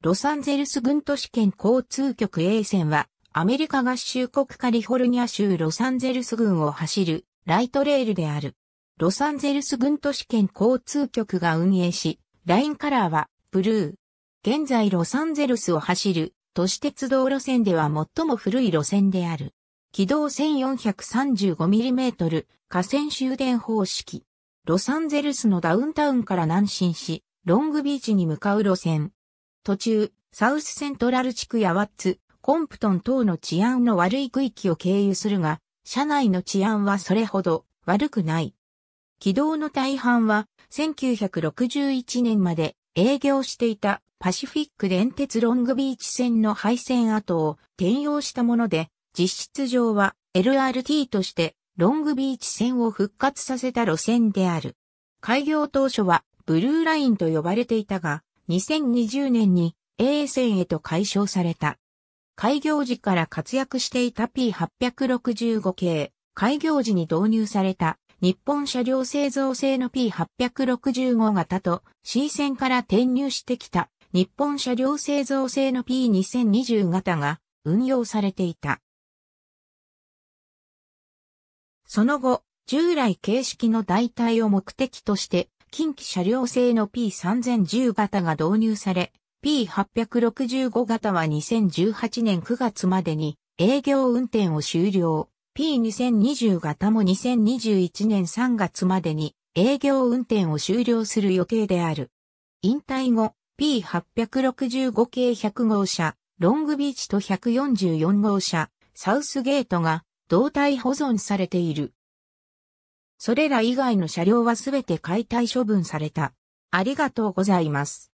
ロサンゼルス軍都市圏交通局 A 線は、アメリカ合衆国カリフォルニア州ロサンゼルス軍を走るライトレールである。ロサンゼルス軍都市圏交通局が運営し、ラインカラーはブルー。現在ロサンゼルスを走る都市鉄道路線では最も古い路線である。軌道 1435mm 河川終電方式。ロサンゼルスのダウンタウンから南進し、ロングビーチに向かう路線。途中、サウスセントラル地区やワッツ、コンプトン等の治安の悪い区域を経由するが、車内の治安はそれほど悪くない。軌道の大半は1961年まで営業していたパシフィック電鉄ロングビーチ線の廃線跡を転用したもので、実質上は LRT としてロングビーチ線を復活させた路線である。開業当初はブルーラインと呼ばれていたが、2020年に a s へと解消された。開業時から活躍していた P865 系、開業時に導入された日本車両製造製の P865 型と C 線から転入してきた日本車両製造製の P2020 型が運用されていた。その後、従来形式の代替を目的として近畿車両製の P3010 型が導入され、P865 型は2018年9月までに営業運転を終了。P2020 型も2021年3月までに営業運転を終了する予定である。引退後、P865 系100号車、ロングビーチと144号車、サウスゲートが胴体保存されている。それら以外の車両はすべて解体処分された。ありがとうございます。